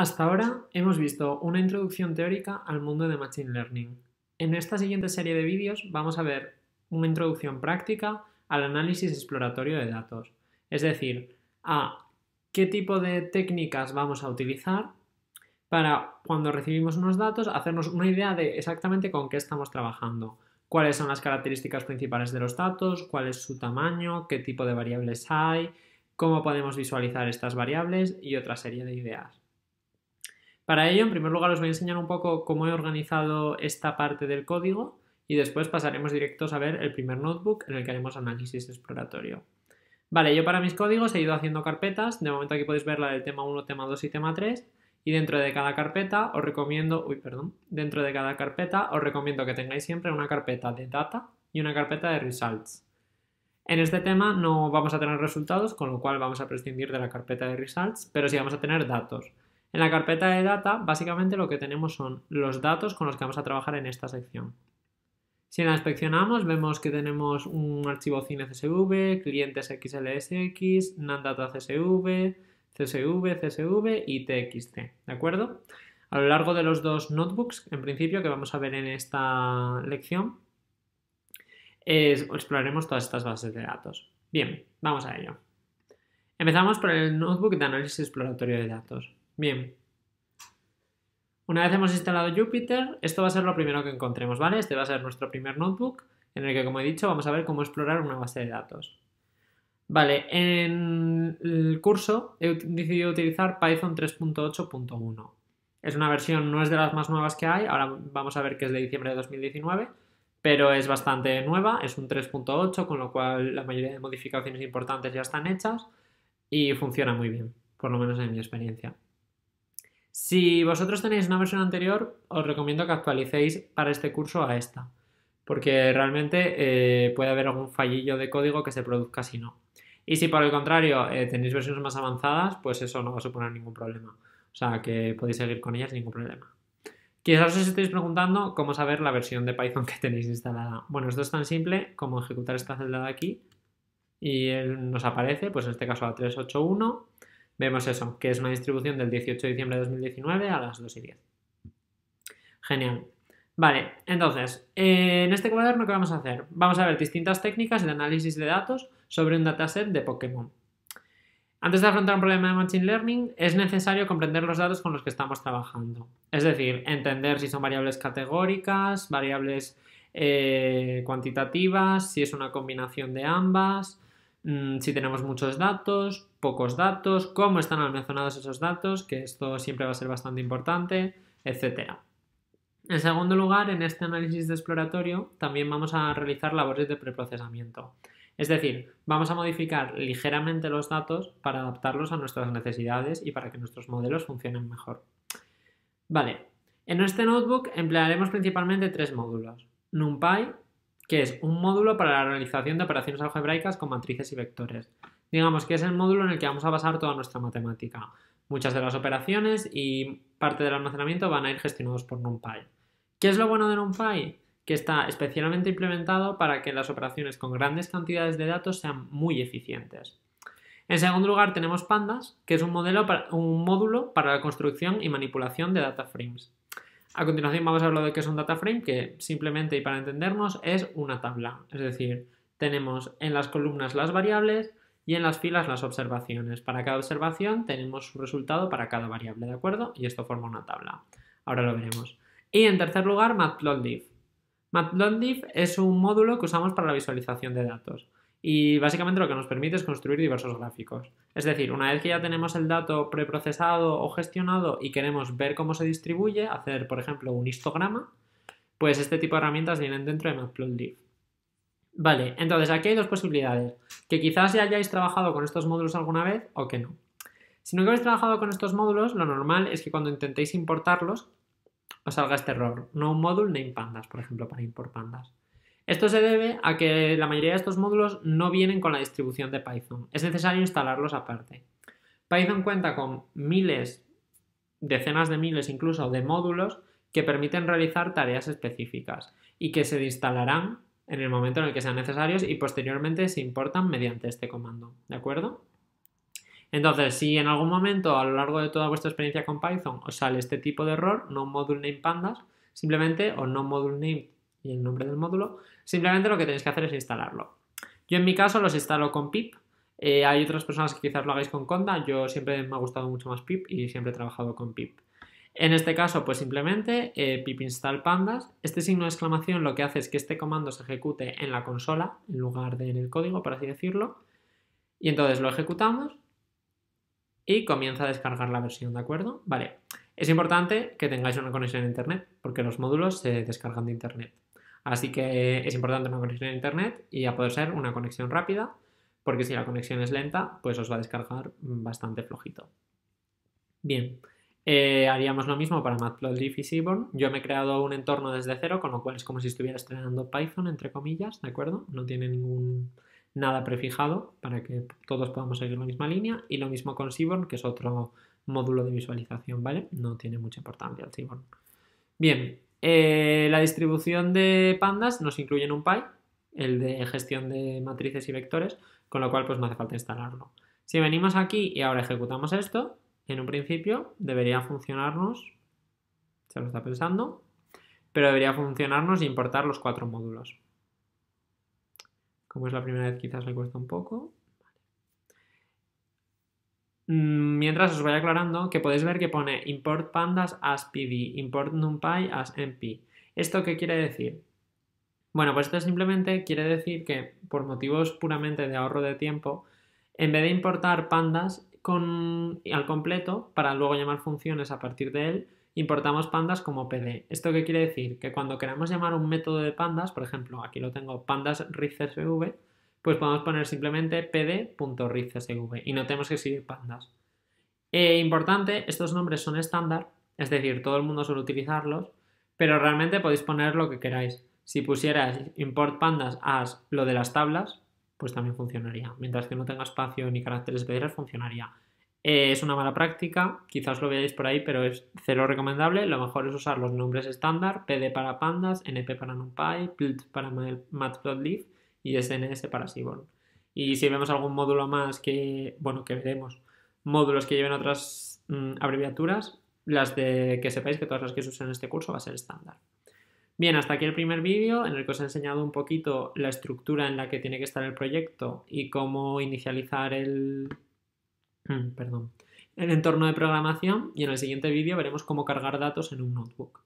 Hasta ahora hemos visto una introducción teórica al mundo de Machine Learning. En esta siguiente serie de vídeos vamos a ver una introducción práctica al análisis exploratorio de datos, es decir, a qué tipo de técnicas vamos a utilizar para cuando recibimos unos datos hacernos una idea de exactamente con qué estamos trabajando, cuáles son las características principales de los datos, cuál es su tamaño, qué tipo de variables hay, cómo podemos visualizar estas variables y otra serie de ideas. Para ello, en primer lugar, os voy a enseñar un poco cómo he organizado esta parte del código y después pasaremos directos a ver el primer notebook en el que haremos análisis exploratorio. Vale, yo para mis códigos he ido haciendo carpetas, de momento aquí podéis ver la del tema 1, tema 2 y tema 3, y dentro de cada carpeta os recomiendo, uy, perdón, dentro de cada carpeta os recomiendo que tengáis siempre una carpeta de data y una carpeta de results. En este tema no vamos a tener resultados, con lo cual vamos a prescindir de la carpeta de results, pero sí vamos a tener datos. En la carpeta de data, básicamente lo que tenemos son los datos con los que vamos a trabajar en esta sección. Si la inspeccionamos, vemos que tenemos un archivo cine CSV, clientes XLSX, NANDATA CSV, CSV, CSV y TXT, ¿de acuerdo? A lo largo de los dos notebooks, en principio, que vamos a ver en esta lección, exploraremos todas estas bases de datos. Bien, vamos a ello. Empezamos por el notebook de análisis exploratorio de datos. Bien. Una vez hemos instalado Jupyter, esto va a ser lo primero que encontremos, ¿vale? Este va a ser nuestro primer notebook en el que, como he dicho, vamos a ver cómo explorar una base de datos. Vale, en el curso he decidido utilizar Python 3.8.1. Es una versión, no es de las más nuevas que hay, ahora vamos a ver que es de diciembre de 2019, pero es bastante nueva, es un 3.8, con lo cual la mayoría de modificaciones importantes ya están hechas y funciona muy bien, por lo menos en mi experiencia. Si vosotros tenéis una versión anterior, os recomiendo que actualicéis para este curso a esta, porque realmente eh, puede haber algún fallillo de código que se produzca si no. Y si por el contrario eh, tenéis versiones más avanzadas, pues eso no va a suponer ningún problema. O sea que podéis seguir con ellas sin ningún problema. Quizás os estéis preguntando cómo saber la versión de Python que tenéis instalada. Bueno, esto es tan simple como ejecutar esta celda de aquí y nos aparece, pues en este caso a 381 vemos eso, que es una distribución del 18 de diciembre de 2019 a las 2 y 10. Genial. Vale, entonces, eh, en este cuaderno, ¿qué vamos a hacer? Vamos a ver distintas técnicas de análisis de datos sobre un dataset de Pokémon. Antes de afrontar un problema de Machine Learning, es necesario comprender los datos con los que estamos trabajando. Es decir, entender si son variables categóricas, variables eh, cuantitativas, si es una combinación de ambas, Mm, si tenemos muchos datos, pocos datos, cómo están almacenados esos datos, que esto siempre va a ser bastante importante, etc. En segundo lugar, en este análisis de exploratorio también vamos a realizar labores de preprocesamiento. Es decir, vamos a modificar ligeramente los datos para adaptarlos a nuestras necesidades y para que nuestros modelos funcionen mejor. Vale, en este notebook emplearemos principalmente tres módulos, NumPy, que es un módulo para la realización de operaciones algebraicas con matrices y vectores. Digamos que es el módulo en el que vamos a basar toda nuestra matemática. Muchas de las operaciones y parte del almacenamiento van a ir gestionados por NumPy. ¿Qué es lo bueno de NumPy? Que está especialmente implementado para que las operaciones con grandes cantidades de datos sean muy eficientes. En segundo lugar tenemos Pandas, que es un, un módulo para la construcción y manipulación de data frames. A continuación vamos a hablar de qué es un data frame, que simplemente y para entendernos es una tabla. Es decir, tenemos en las columnas las variables y en las filas las observaciones. Para cada observación tenemos un resultado para cada variable, ¿de acuerdo? Y esto forma una tabla. Ahora lo veremos. Y en tercer lugar, Matplotlib. Matplotlib es un módulo que usamos para la visualización de datos. Y básicamente lo que nos permite es construir diversos gráficos. Es decir, una vez que ya tenemos el dato preprocesado o gestionado y queremos ver cómo se distribuye, hacer, por ejemplo, un histograma, pues este tipo de herramientas vienen dentro de Matplotlib. Vale, entonces aquí hay dos posibilidades, que quizás ya hayáis trabajado con estos módulos alguna vez o que no. Si que habéis trabajado con estos módulos, lo normal es que cuando intentéis importarlos os salga este error, no un módulo name pandas, por ejemplo, para import pandas. Esto se debe a que la mayoría de estos módulos no vienen con la distribución de Python. Es necesario instalarlos aparte. Python cuenta con miles, decenas de miles incluso, de módulos que permiten realizar tareas específicas y que se instalarán en el momento en el que sean necesarios y posteriormente se importan mediante este comando. ¿De acuerdo? Entonces, si en algún momento a lo largo de toda vuestra experiencia con Python os sale este tipo de error, no module name pandas, simplemente o no module name y el nombre del módulo, simplemente lo que tenéis que hacer es instalarlo. Yo en mi caso los instalo con pip, eh, hay otras personas que quizás lo hagáis con conda, yo siempre me ha gustado mucho más pip y siempre he trabajado con pip. En este caso, pues simplemente eh, pip install pandas. Este signo de exclamación lo que hace es que este comando se ejecute en la consola en lugar de en el código, por así decirlo. Y entonces lo ejecutamos y comienza a descargar la versión, ¿de acuerdo? Vale. Es importante que tengáis una conexión a internet porque los módulos se descargan de internet. Así que eh, es importante una conexión a Internet y a poder ser una conexión rápida, porque si la conexión es lenta, pues os va a descargar bastante flojito. Bien, eh, haríamos lo mismo para Matplotlib y Seaborn. Yo me he creado un entorno desde cero, con lo cual es como si estuviera estrenando Python, entre comillas, ¿de acuerdo? No tiene ningún nada prefijado para que todos podamos seguir la misma línea. Y lo mismo con Seaborn, que es otro módulo de visualización, ¿vale? No tiene mucha importancia el Seaborn. Bien, eh, la distribución de pandas nos incluye en un py, el de gestión de matrices y vectores, con lo cual pues no hace falta instalarlo. Si venimos aquí y ahora ejecutamos esto, en un principio debería funcionarnos, se lo está pensando, pero debería funcionarnos e importar los cuatro módulos. Como es la primera vez quizás le cuesta un poco. Mm, mientras os voy aclarando que podéis ver que pone import pandas as pd, import numpy as mp. ¿Esto qué quiere decir? Bueno, pues esto simplemente quiere decir que por motivos puramente de ahorro de tiempo, en vez de importar pandas con, al completo para luego llamar funciones a partir de él, importamos pandas como pd. ¿Esto qué quiere decir? Que cuando queramos llamar un método de pandas, por ejemplo, aquí lo tengo pandas pues podemos poner simplemente pd.riffsv y no tenemos que seguir pandas. E, importante, estos nombres son estándar, es decir, todo el mundo suele utilizarlos, pero realmente podéis poner lo que queráis. Si pusieras import pandas as lo de las tablas, pues también funcionaría. Mientras que no tenga espacio ni caracteres especiales funcionaría. E, es una mala práctica, quizás lo veáis por ahí, pero es cero recomendable. Lo mejor es usar los nombres estándar, pd para pandas, np para numpy, plt para matplotlib, y SNS para Sibon Y si vemos algún módulo más que, bueno, que veremos, módulos que lleven otras mm, abreviaturas, las de que sepáis que todas las que se usen en este curso va a ser estándar. Bien, hasta aquí el primer vídeo en el que os he enseñado un poquito la estructura en la que tiene que estar el proyecto y cómo inicializar el, mm, perdón, el entorno de programación y en el siguiente vídeo veremos cómo cargar datos en un notebook.